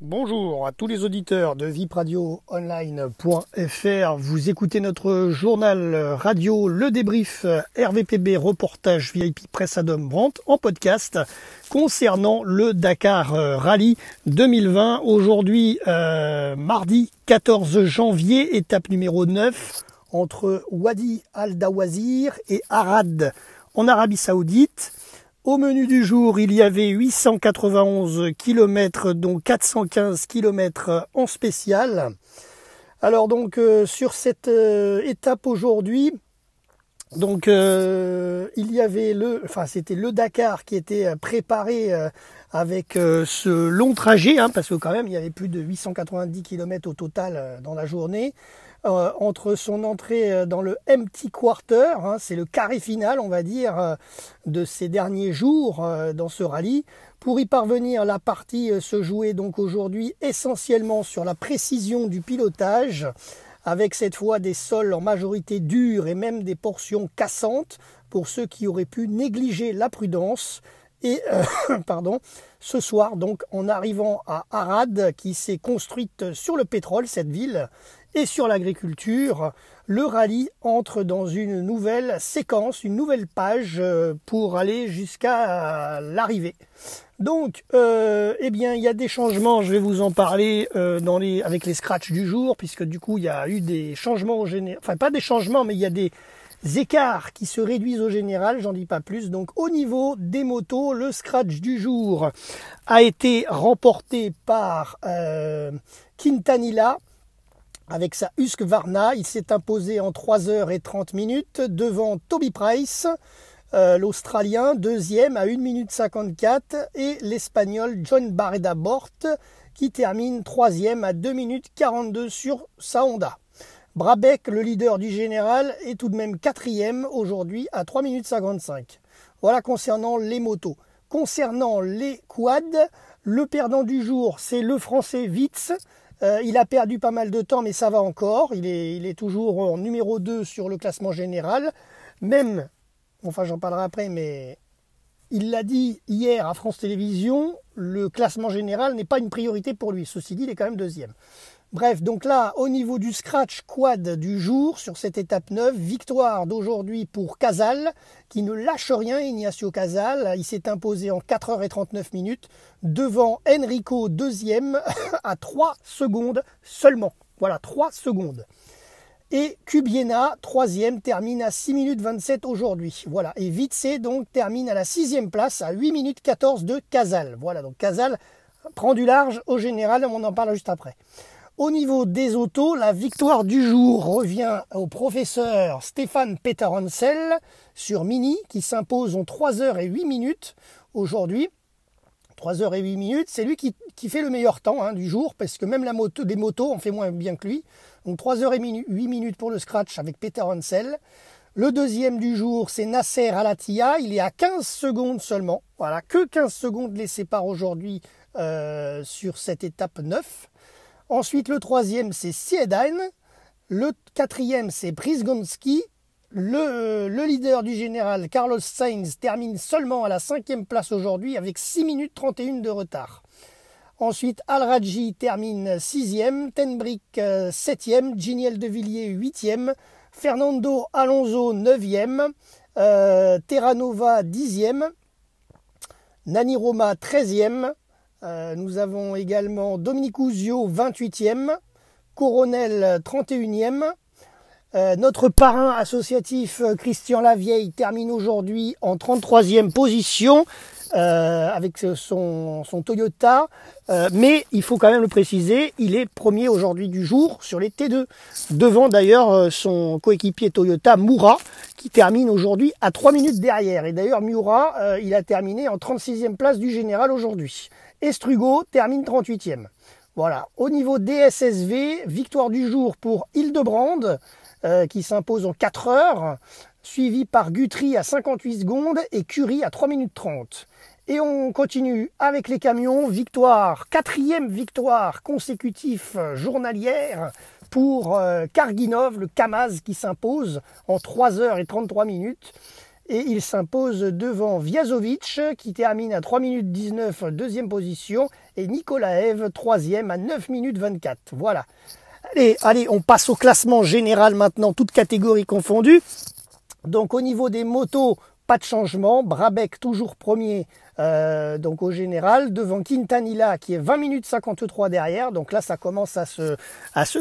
Bonjour à tous les auditeurs de vipradioonline.fr. Vous écoutez notre journal radio Le Débrief RVPB reportage VIP Presse Adam Brandt en podcast concernant le Dakar euh, Rally 2020. Aujourd'hui, euh, mardi 14 janvier, étape numéro 9 entre Wadi Al-Dawazir et Arad en Arabie Saoudite. Au menu du jour, il y avait 891 km, dont 415 km en spécial. Alors donc euh, sur cette euh, étape aujourd'hui, donc euh, il y avait le, enfin c'était le Dakar qui était préparé avec ce long trajet, hein, parce que quand même il y avait plus de 890 km au total dans la journée. Euh, entre son entrée euh, dans le empty quarter, hein, c'est le carré final, on va dire, euh, de ces derniers jours dans ce rallye. Pour y parvenir, la partie se jouait donc aujourd'hui essentiellement sur la précision du pilotage, avec cette fois des sols en majorité durs et même des portions cassantes pour ceux qui auraient pu négliger la prudence. Et pardon, ce soir, donc en arrivant à Arad, qui s'est construite sur le pétrole, cette ville, et sur l'agriculture, le rallye entre dans une nouvelle séquence, une nouvelle page euh, pour aller jusqu'à l'arrivée. Donc, euh, eh bien, il y a des changements. Je vais vous en parler euh, dans les, avec les scratchs du jour, puisque du coup, il y a eu des changements au général. Enfin, pas des changements, mais il y a des écarts qui se réduisent au général. J'en dis pas plus. Donc, au niveau des motos, le scratch du jour a été remporté par euh, Quintanilla avec sa Husqvarna, il s'est imposé en 3h30 minutes devant Toby Price, euh, l'Australien, deuxième à 1 minute 54, et l'Espagnol John Barreda Bort, qui termine troisième à 2 minutes 42 sur sa Honda. Brabec, le leader du général, est tout de même quatrième aujourd'hui à 3 minutes 55. Voilà concernant les motos. Concernant les quads, le perdant du jour, c'est le français Vitz euh, il a perdu pas mal de temps, mais ça va encore. Il est, il est toujours en numéro 2 sur le classement général. Même, enfin j'en parlerai après, mais il l'a dit hier à France Télévisions, le classement général n'est pas une priorité pour lui. Ceci dit, il est quand même deuxième. Bref, donc là, au niveau du scratch quad du jour, sur cette étape 9, victoire d'aujourd'hui pour Casal, qui ne lâche rien, Ignacio Casal. Il s'est imposé en 4h39 minutes devant Enrico deuxième à 3 secondes seulement. Voilà, 3 secondes. Et Kubiena, troisième, termine à 6 minutes 27 aujourd'hui. Voilà. Et Vitse, donc, termine à la sixième place à 8 minutes 14 de Casal. Voilà, donc Casal prend du large au général, on en parle juste après. Au niveau des autos, la victoire du jour revient au professeur Stéphane Peterhansel sur Mini qui s'impose en 3 heures et 8 minutes aujourd'hui. 3 heures et 8 minutes, c'est lui qui, fait le meilleur temps hein, du jour parce que même la moto des motos en fait moins bien que lui. Donc 3 heures et 8 minutes pour le scratch avec Peter Hansel. Le deuxième du jour, c'est Nasser Alatia. Il est à 15 secondes seulement. Voilà, que 15 secondes les séparent aujourd'hui euh, sur cette étape 9. Ensuite, le troisième, c'est Siedain. Le quatrième, c'est Prisgonski. Euh, le, leader du général Carlos Sainz termine seulement à la cinquième place aujourd'hui avec 6 minutes 31 de retard. Ensuite, Al-Raji termine sixième. Tenbrick euh, septième. Giniel de Villiers huitième. Fernando Alonso neuvième. Euh, Terranova dixième. Nani Roma treizième. Euh, nous avons également Dominique Ouzio, 28e, Coronel, 31e. Euh, notre parrain associatif euh, Christian Lavieille termine aujourd'hui en 33e position euh, avec son, son Toyota. mais il faut quand même le préciser, il est premier aujourd'hui du jour sur les T2. Devant d'ailleurs son coéquipier Toyota Moura qui termine aujourd'hui à 3 minutes derrière. Et d'ailleurs Moura, il a terminé en 36e place du général aujourd'hui. Estrugo termine 38e. Voilà, au niveau DSSV, victoire du jour pour Hildebrand, euh, qui s'impose en 4 heures, suivi par Guthrie à 58 secondes et Curie à 3 minutes 30. Et on continue avec les camions, victoire, quatrième victoire consécutive journalière pour euh, Karginov, le Kamaz qui s'impose en 3 heures et 33 minutes et il s'impose devant Viazovic qui termine à 3 minutes 19 deuxième position et Nikolaev troisième à 9 minutes 24. Voilà. Allez, allez, on passe au classement général maintenant, toutes catégories confondues. Donc au niveau des motos, pas de changement. Brabec toujours premier euh, donc au général devant Quintanilla qui est 20 minutes 53 derrière. Donc là ça commence à se,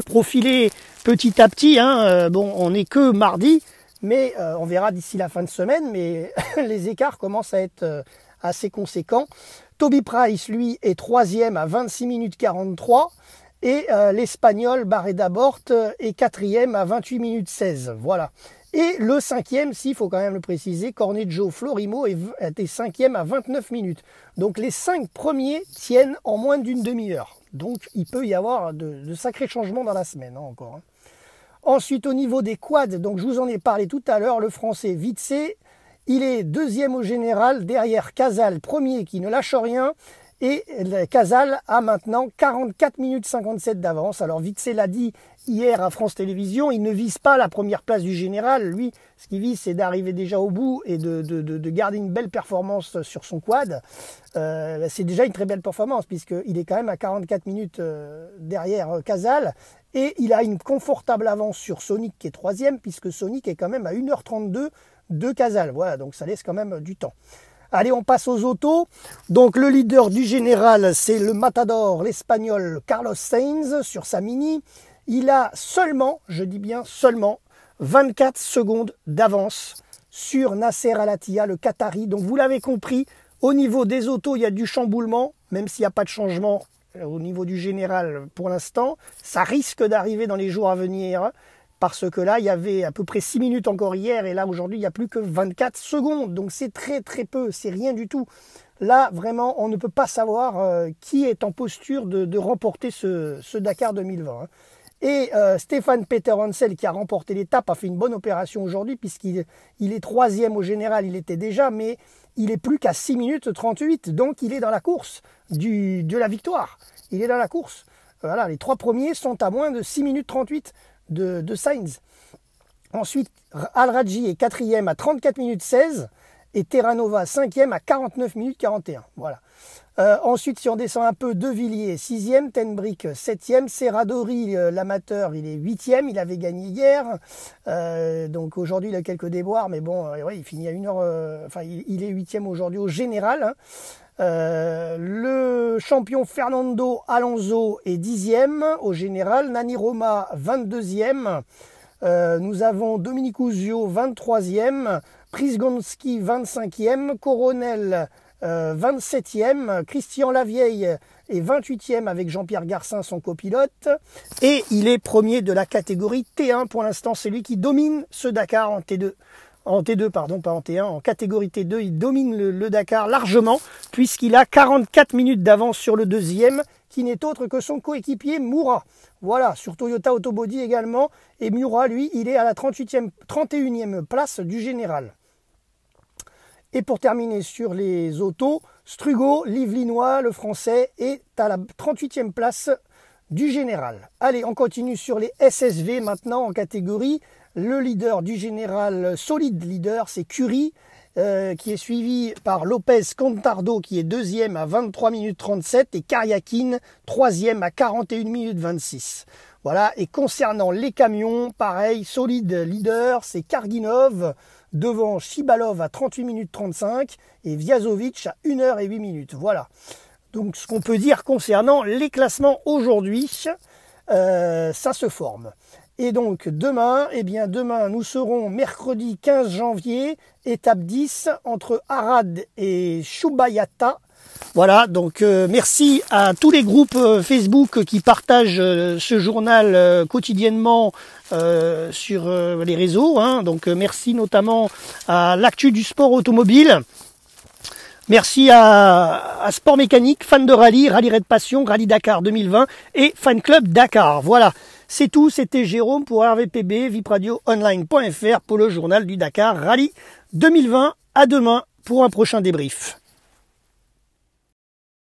profiler petit à petit. Hein. Euh, bon on n'est que mardi. Mais euh, on verra d'ici la fin de semaine, mais les écarts commencent à être euh, assez conséquents. Toby Price, lui, est troisième à 26 minutes 43. Et euh, l'Espagnol Barré Bort est quatrième à 28 minutes 16. Voilà. Et le cinquième, s'il faut quand même le préciser, Cornejo Florimo était cinquième à 29 minutes. Donc les cinq premiers tiennent en moins d'une demi-heure. Donc il peut y avoir de, de sacrés changements dans la semaine hein, encore. Hein. Ensuite, au niveau des quads, donc je vous en ai parlé tout à l'heure, le français Vitsé, il est deuxième au général derrière Casal, premier qui ne lâche rien. Et Casal a maintenant 44 minutes 57 d'avance. Alors Vitsé l'a dit hier à France Télévisions, il ne vise pas la première place du général. Lui, ce qu'il vise, c'est d'arriver déjà au bout et de, garder une belle performance sur son quad. Euh, c'est déjà une très belle performance puisqu'il est quand même à 44 minutes euh, derrière euh, Casal et il a une confortable avance sur Sonic qui est troisième, puisque Sonic est quand même à 1h32 de Casal. Voilà, donc ça laisse quand même du temps. Allez, on passe aux autos. Donc le leader du général, c'est le Matador, l'Espagnol Carlos Sainz sur sa Mini. Il a seulement, je dis bien seulement, 24 secondes d'avance sur Nasser Alatia, le Qatari. Donc vous l'avez compris, au niveau des autos, il y a du chamboulement, même s'il n'y a pas de changement euh, au niveau du général pour l'instant. Ça risque d'arriver dans les jours à venir parce que là, il y avait à peu près 6 minutes encore hier et là aujourd'hui, il n'y a plus que 24 secondes. Donc c'est très très peu, c'est rien du tout. Là, vraiment, on ne peut pas savoir euh, qui est en posture de, remporter ce, Dakar 2020. Et euh, Stéphane Peter Hansel, qui a remporté l'étape, a fait une bonne opération aujourd'hui, puisqu'il est troisième au général, il était déjà, mais il est plus qu'à 6 minutes 38. Donc il est dans la course du, de la victoire. Il est dans la course. Voilà, les trois premiers sont à moins de 6 minutes 38 de, de Sainz. Ensuite, Al-Raji est quatrième à 34 minutes 16 et Terranova cinquième à 49 minutes 41. Voilà. Euh, ensuite, si on descend un peu, De Villiers, 6e, Tenbrick, 7e, Serradori, euh, l'amateur, il est 8e, il avait gagné hier. Euh, donc aujourd'hui, il a quelques déboires, mais bon, il finit à une heure, enfin, il, est 8e aujourd'hui au général. Hein. le champion Fernando Alonso est dixième au général, Nani Roma 22e, nous avons Dominique Uzio 23e, Prisgonski 25e, Coronel 27e, euh, Christian Lavieille est 28e avec Jean-Pierre Garcin, son copilote, et il est premier de la catégorie T1. Pour l'instant, c'est lui qui domine ce Dakar en T2 en T2, pardon, pas en T1, en catégorie T2, il domine le, Dakar largement, puisqu'il a 44 minutes d'avance sur le deuxième, qui n'est autre que son coéquipier Moura. Voilà, sur Toyota Autobody également. Et Moura, lui, il est à la 38e, 31e place du général. Et pour terminer sur les autos, Strugo, l'ivlinois, le français, est à la 38e place du général. Allez, on continue sur les SSV maintenant en catégorie. Le leader du général, solide leader, c'est Curie euh, qui est suivi par Lopez Contardo qui est deuxième à 23 minutes 37 et Kariakin troisième à 41 minutes 26. Voilà, et concernant les camions, pareil, solide leader, c'est Karginov devant Shibalov à 38 minutes 35 et Vyazovic à 1 h et 8 minutes. Voilà. Donc ce qu'on peut dire concernant les classements aujourd'hui, euh, ça se forme. Et donc demain, eh bien demain nous serons mercredi 15 janvier, étape 10 entre Arad et Choubayata. Voilà, donc euh, merci à tous les groupes euh, Facebook qui partagent euh, ce journal quotidiennement sur les réseaux. Hein. donc merci notamment à l'actu du sport automobile. Merci à, à, Sport Mécanique, fan de rallye, Rallye Red Passion, Rallye Dakar 2020 et Fan Club Dakar. Voilà. C'est tout, c'était Jérôme pour RVPB, vipradioonline.fr pour le journal du Dakar Rally 2020. À demain pour un prochain débrief.